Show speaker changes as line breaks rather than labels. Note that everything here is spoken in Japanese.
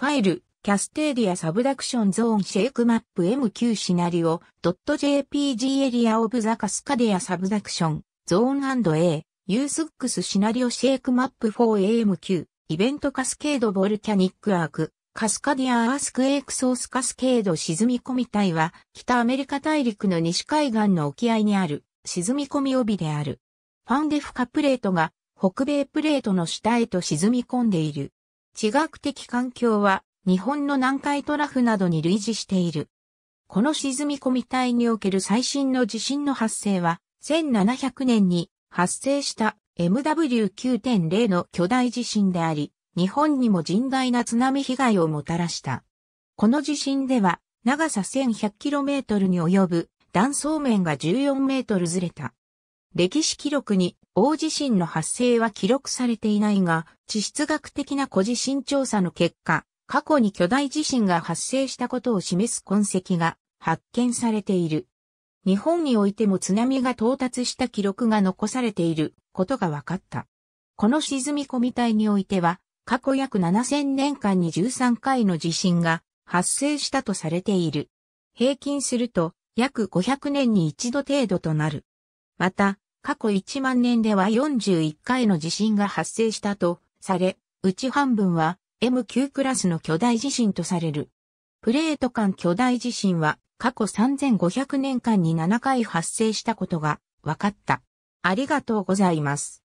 ファイル、キャステーディアサブダクションゾーンシェイクマップ MQ シナリオ .jpg エリアオブザカスカディアサブダクションゾーン &A ユースックスシナリオシェイクマップ 4AMQ イベントカスケードボルキャニックアークカスカディアアースクエークソースカスケード沈み込み体は北アメリカ大陸の西海岸の沖合にある沈み込み帯である。ファンデフカプレートが北米プレートの下へと沈み込んでいる。地学的環境は日本の南海トラフなどに類似している。この沈み込み帯における最新の地震の発生は、1700年に発生した MW9.0 の巨大地震であり、日本にも甚大な津波被害をもたらした。この地震では、長さ 1100km に及ぶ断層面が 14m ずれた。歴史記録に大地震の発生は記録されていないが、地質学的な古地震調査の結果、過去に巨大地震が発生したことを示す痕跡が発見されている。日本においても津波が到達した記録が残されていることが分かった。この沈み込み帯においては、過去約7000年間に13回の地震が発生したとされている。平均すると約500年に一度程度となる。また、過去1万年では41回の地震が発生したとされ、うち半分は M9 クラスの巨大地震とされる。プレート間巨大地震は過去3500年間に7回発生したことが分かった。ありがとうございます。